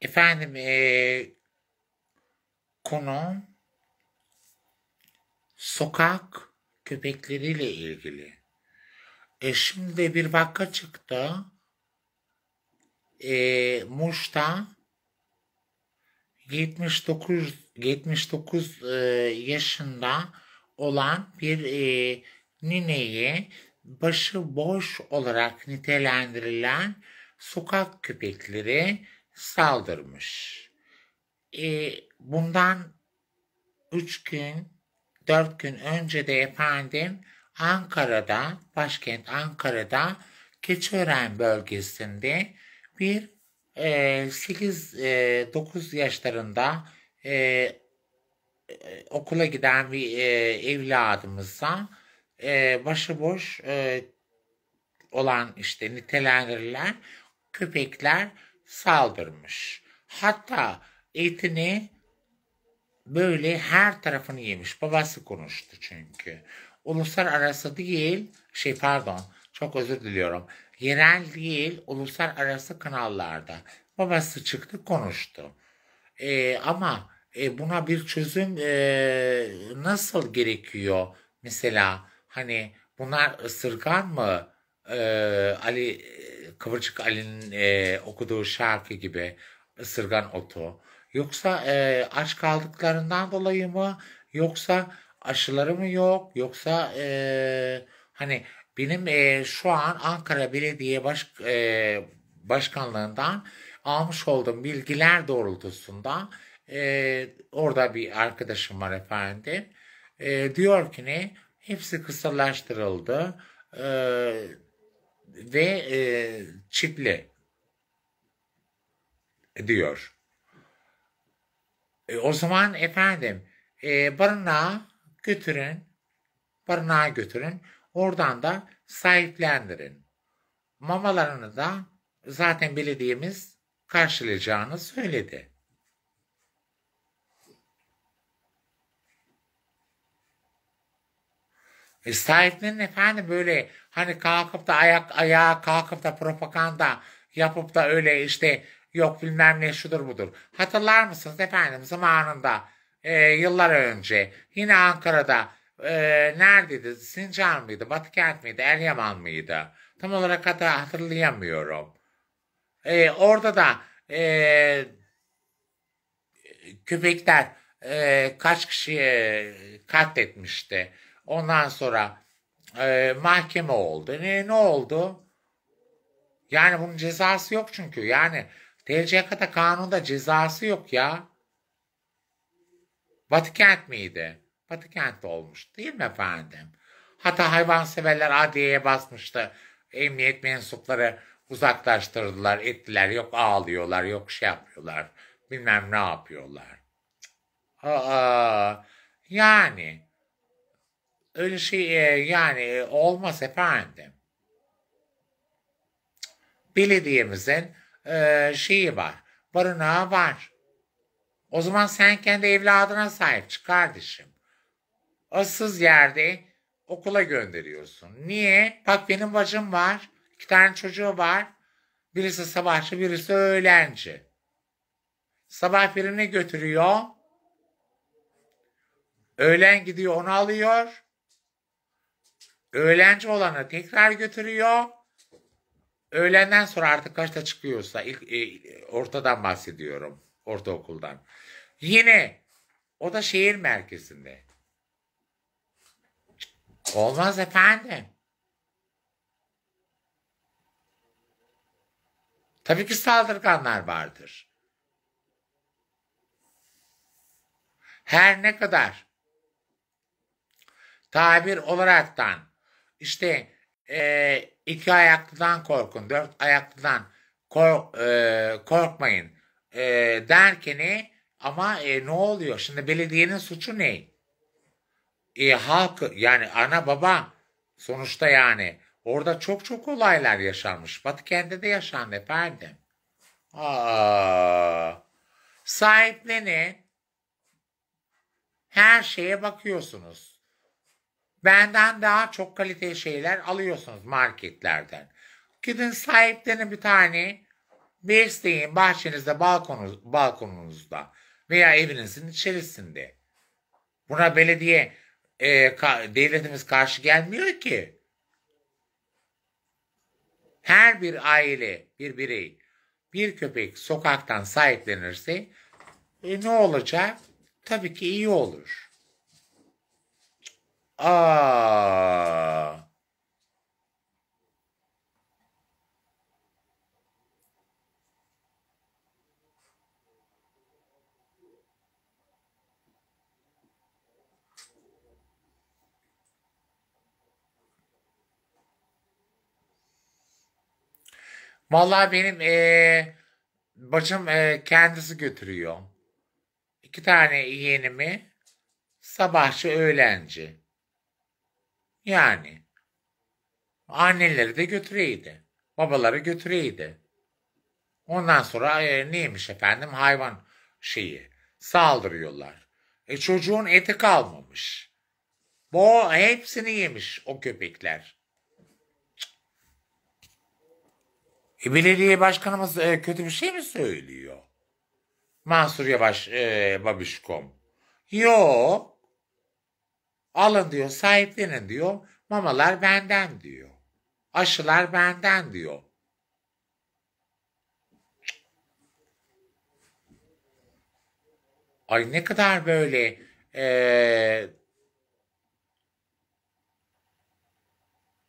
Efendim e, konu sokak köpekleriyle ilgili. E şimdi de bir vaka çıktı. E, Muş'ta 79 79 e, yaşında olan bir e, nineyi başı boş olarak nitelendirilen sokak köpekleri saldırmış. E, bundan üç gün, dört gün önce de efendim Ankara'da, başkent Ankara'da Keçiören bölgesinde bir e, 8-9 e, yaşlarında e, e, okula giden bir e, evladımıza e, başıboş e, olan işte nitelendirilen köpekler saldırmış. Hatta etini böyle her tarafını yemiş. Babası konuştu çünkü. Uluslararası değil, şey pardon çok özür diliyorum. Yerel değil, uluslararası kanallarda. Babası çıktı konuştu. Ee, ama e, buna bir çözüm e, nasıl gerekiyor? Mesela hani bunlar ısırgan mı? E, Ali Kıvırcık Ali'nin e, okuduğu şarkı gibi ısırgan otu. Yoksa e, aç kaldıklarından dolayı mı? Yoksa aşıları mı yok? Yoksa e, hani benim e, şu an Ankara Belediye Baş, e, Başkanlığından almış olduğum bilgiler doğrultusunda e, orada bir arkadaşım var efendim. E, diyor ki ne? Hepsi kısalaştırıldı. E, ve e, çiple diyor. E, o zaman efendim e, barınağa götürün, barınağa götürün, oradan da sahiplendirin. Mamalarını da zaten belediyemiz karşılayacağını söyledi. E, sahiplerin efendim böyle hani kalkıp da ayak ayağa kalkıp da propaganda yapıp da öyle işte yok bilmem ne şudur budur. Hatırlar mısınız efendim zamanında e, yıllar önce yine Ankara'da e, neredeydi? Sincan mıydı? Batıkent miydi? Eryaman mıydı? Tam olarak hatta hatırlayamıyorum. E, orada da e, köpekler e, kaç kişiyi e, katletmişti. Ondan sonra e, mahkeme oldu. Ne, ne oldu? Yani bunun cezası yok çünkü. Yani TCK'da kanunda cezası yok ya. Batıkent miydi? Batıkent olmuş değil mi efendim? Hatta hayvanseverler adliyeye basmıştı. Emniyet mensupları uzaklaştırdılar, ettiler. Yok ağlıyorlar, yok şey yapıyorlar. Bilmem ne yapıyorlar. Aa, yani Öyle şey e, yani e, olmaz efendim. Belediyemizin e, şeyi var, barınağı var. O zaman sen kendi evladına sahip çık kardeşim. Asız yerde okula gönderiyorsun. Niye? Bak benim bacım var. iki tane çocuğu var. Birisi sabahçı, birisi öğlenci. Sabah birini götürüyor. Öğlen gidiyor onu alıyor. Öğlenci olanı tekrar götürüyor. Öğlenden sonra artık kaçta çıkıyorsa ilk e, ortadan bahsediyorum. Ortaokuldan. Yine o da şehir merkezinde. Olmaz efendim. Tabii ki saldırganlar vardır. Her ne kadar tabir olaraktan işte e, iki ayaklıdan korkun, dört ayaklıdan kork, e, korkmayın e, derkeni ama e, ne oluyor? Şimdi belediyenin suçu ne? E, halk yani ana baba sonuçta yani orada çok çok olaylar yaşanmış. kendi de yaşandı efendim. Aa, sahiplenin her şeye bakıyorsunuz. Benden daha çok kaliteli şeyler alıyorsunuz marketlerden. Gidin sahiplerine bir tane bir besleyin bahçenizde, balkonunuz, balkonunuzda veya evinizin içerisinde. Buna belediye e, ka, devletimiz karşı gelmiyor ki. Her bir aile, bir birey bir köpek sokaktan sahiplenirse e, ne olacak? Tabii ki iyi olur. Aa. Vallahi benim ee, bacım ee, kendisi götürüyor. İki tane yeğenimi sabahçı öğlenci. Yani. Anneleri de götüreydi. Babaları götüreydi. Ondan sonra e, neymiş efendim hayvan şeyi saldırıyorlar. E çocuğun eti kalmamış. Bo hepsini yemiş o köpekler. E, belediye başkanımız e, kötü bir şey mi söylüyor? Mansur Yavaş e, babişkom. Yok. Alın diyor sahiplenin diyor. Mamalar benden diyor. Aşılar benden diyor. Ay ne kadar böyle ee,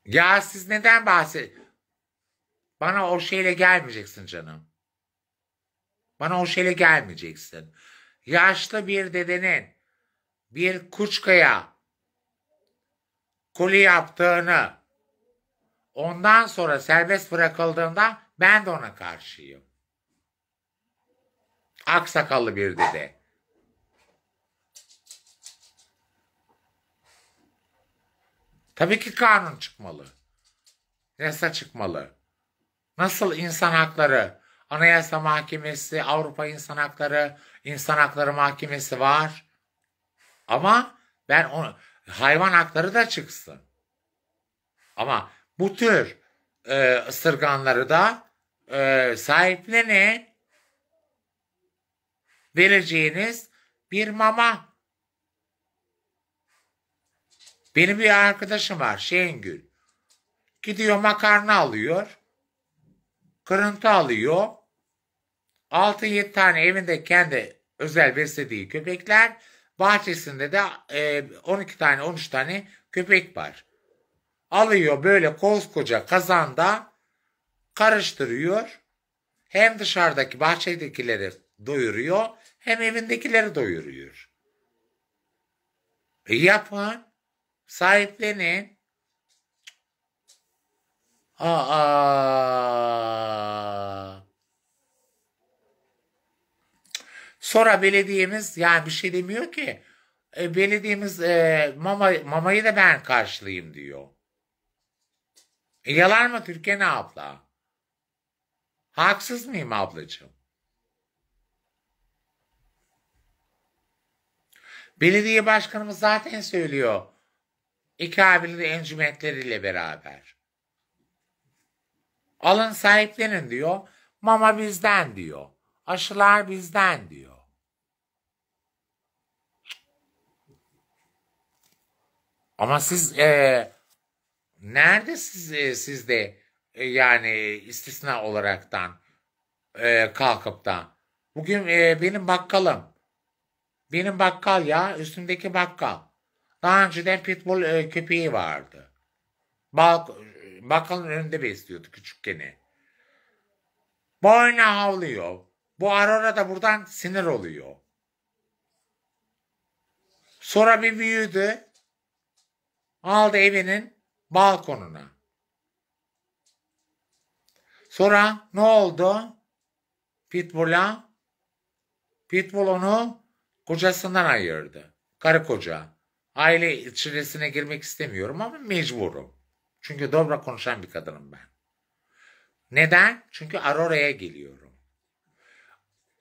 ya siz neden bahset? Bana o şeyle gelmeyeceksin canım. Bana o şeyle gelmeyeceksin. Yaşlı bir dedenin bir kuçkaya kuli yaptığını ondan sonra serbest bırakıldığında ben de ona karşıyım. Aksakallı bir dedi. Tabii ki kanun çıkmalı. Yasa çıkmalı. Nasıl insan hakları, Anayasa Mahkemesi, Avrupa İnsan Hakları, İnsan Hakları Mahkemesi var. Ama ben onu hayvan hakları da çıksın. Ama bu tür e, ısırganları da e, sahiplenin. Vereceğiniz bir mama. Benim bir arkadaşım var Şengül. Gidiyor makarna alıyor. Kırıntı alıyor. 6-7 tane evinde kendi özel beslediği köpekler Bahçesinde de e, 12 tane 13 tane köpek var. Alıyor böyle koskoca kazanda karıştırıyor. Hem dışarıdaki bahçedekileri doyuruyor hem evindekileri doyuruyor. E yapın. Sahiplenin. Aa. Sonra belediyemiz yani bir şey demiyor ki. E, belediyemiz e, mama, mamayı da ben karşılayayım diyor. E, yalan mı Türkan abla? Haksız mıyım ablacığım? Belediye başkanımız zaten söylüyor. İki abinin encümentleriyle beraber. Alın sahiplenin diyor. Mama bizden diyor. Aşılar bizden diyor. Ama siz e, nerede siz, e, siz de e, yani istisna olaraktan e, kalkıp da bugün e, benim bakkalım benim bakkal ya üstündeki bakkal. Daha önceden pitbull e, köpeği vardı. Bak, bakkalın önünde besliyordu küçükkeni Boyna havlıyor. Bu Aurora da buradan sinir oluyor. Sonra bir büyüdü aldı evinin balkonuna. Sonra ne oldu? Pitbull'a Pitbull onu kocasından ayırdı. Karı koca. Aile içerisine girmek istemiyorum ama mecburum. Çünkü dobra konuşan bir kadınım ben. Neden? Çünkü Aurora'ya geliyorum.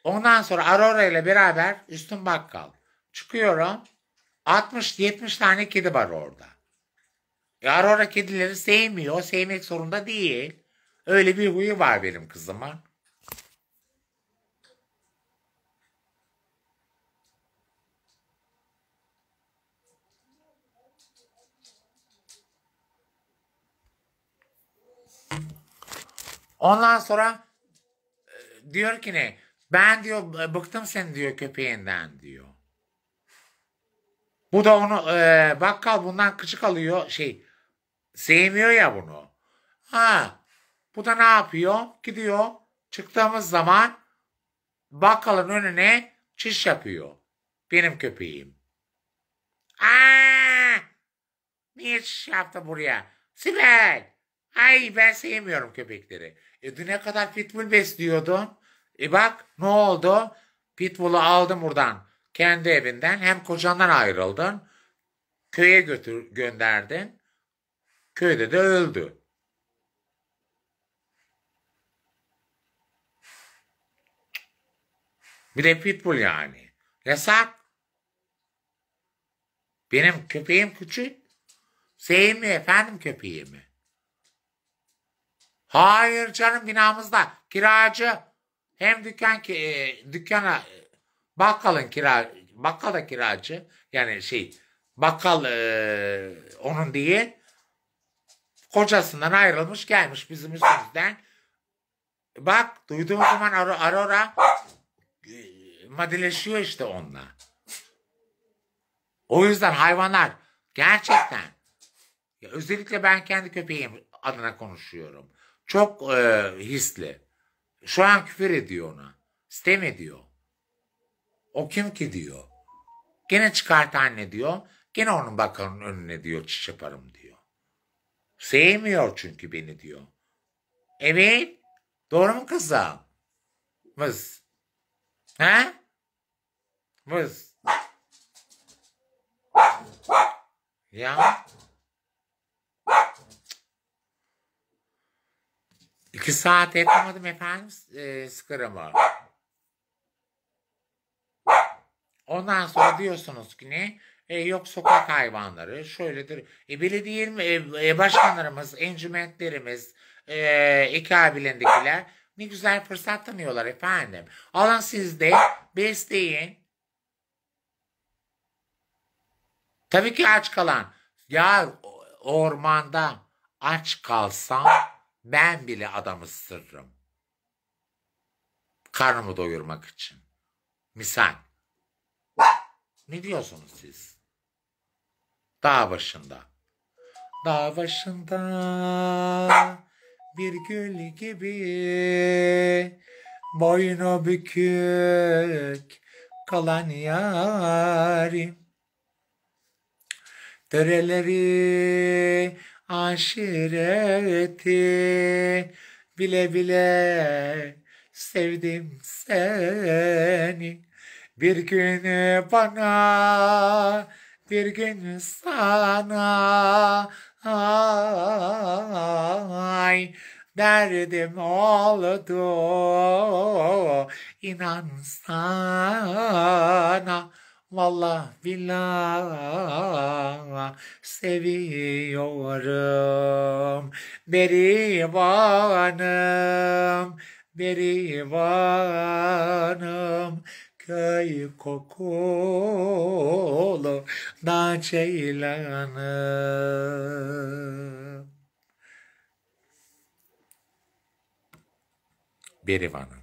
Ondan sonra Aurora ile beraber üstün bakkal. Çıkıyorum. 60-70 tane kedi var orada. Aurora kedileri sevmiyor. Sevmek zorunda değil. Öyle bir huyu var benim kızıma. Ondan sonra e, diyor ki ne? Ben diyor e, bıktım sen diyor köpeğinden diyor. Bu da onu e, bakkal bundan kıçık alıyor şey Sevmiyor ya bunu. Ha, bu da ne yapıyor? Gidiyor. Çıktığımız zaman bakkalın önüne çiş yapıyor. Benim köpeğim. Aa, niye çiş yaptı buraya? Sibel! Ay ben sevmiyorum köpekleri. E düne kadar pitbull besliyordun. E bak ne oldu? Pitbull'u aldım buradan. Kendi evinden hem kocandan ayrıldın. Köye götür gönderdin. Köyde de öldü. Bir de pitbull yani. Yasak. Benim köpeğim küçük. Senin mi efendim köpeği mi? Hayır canım binamızda kiracı. Hem dükkan ki e, dükkana e, bakkalın kira bakkalda kiracı yani şey bakkal e, onun değil Kocasından ayrılmış gelmiş bizim üstümüzden. Bak duyduğum zaman Aurora, Aurora e, madileşiyor işte onunla. O yüzden hayvanlar gerçekten ya özellikle ben kendi köpeğim adına konuşuyorum. Çok e, hisli. Şu an küfür ediyor ona. Sistem ediyor. O kim ki diyor. Gene çıkart anne diyor. Gene onun bakanın önüne diyor çiş yaparım diyor. Sevmiyor çünkü beni diyor. Evet. Doğru mu kızım? Mız. Ha? Mız. Ya. İki saat etmedim efendim e, sıkırımı. Ondan sonra diyorsunuz ki ne? E, yok sokak hayvanları şöyledir. E, belediye e, e, başkanlarımız, encümentlerimiz, e, ikabilindekiler ne güzel fırsat tanıyorlar efendim. Alın siz de besleyin. Tabii ki aç kalan. Ya ormanda aç kalsam ben bile adamı ısırırım Karnımı doyurmak için. Misal. Ne diyorsunuz siz? Dağ başında. Dağ başında bir gül gibi boynu bükük kalan yarim. Dereleri aşireti bile bile sevdim seni. Bir gün bana, bir gün sana ay derdim oldu inan sana vallah billah seviyorum berivanım berivanım köy kokulu na ceylanı. Berivan'ın